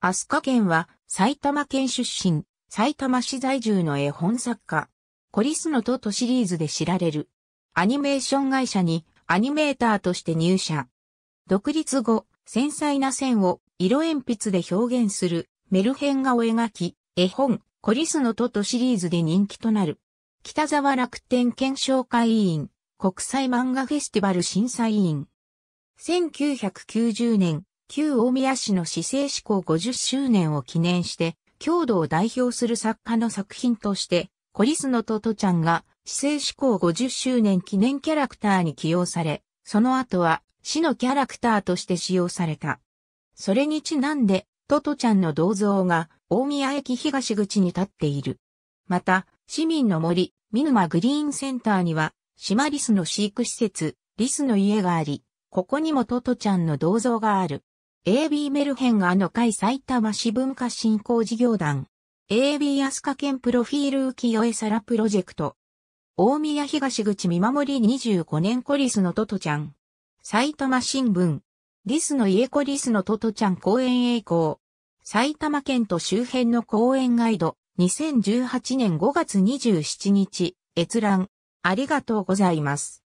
飛鳥県は埼玉県出身、埼玉市在住の絵本作家。コリスノトトシリーズで知られる。アニメーション会社にアニメーターとして入社。独立後、繊細な線を色鉛筆で表現するメルヘン画を描き、絵本コリスノトトシリーズで人気となる。北沢楽天検証会委員、国際漫画フェスティバル審査委員。1990年、旧大宮市の市政志向50周年を記念して、郷土を代表する作家の作品として、コリスノトトちゃんが、市政志向50周年記念キャラクターに起用され、その後は、市のキャラクターとして使用された。それにちなんで、トトちゃんの銅像が、大宮駅東口に立っている。また、市民の森、見沼グリーンセンターには、島リスの飼育施設、リスの家があり、ここにもトトちゃんの銅像がある。AB メルヘンアの会埼玉市文化振興事業団。AB 安カ県プロフィール浮世絵皿プロジェクト。大宮東口見守り25年コリスのトトちゃん。埼玉新聞。リスの家コリスのトトちゃん公園栄光。埼玉県と周辺の公園ガイド。2018年5月27日。閲覧。ありがとうございます。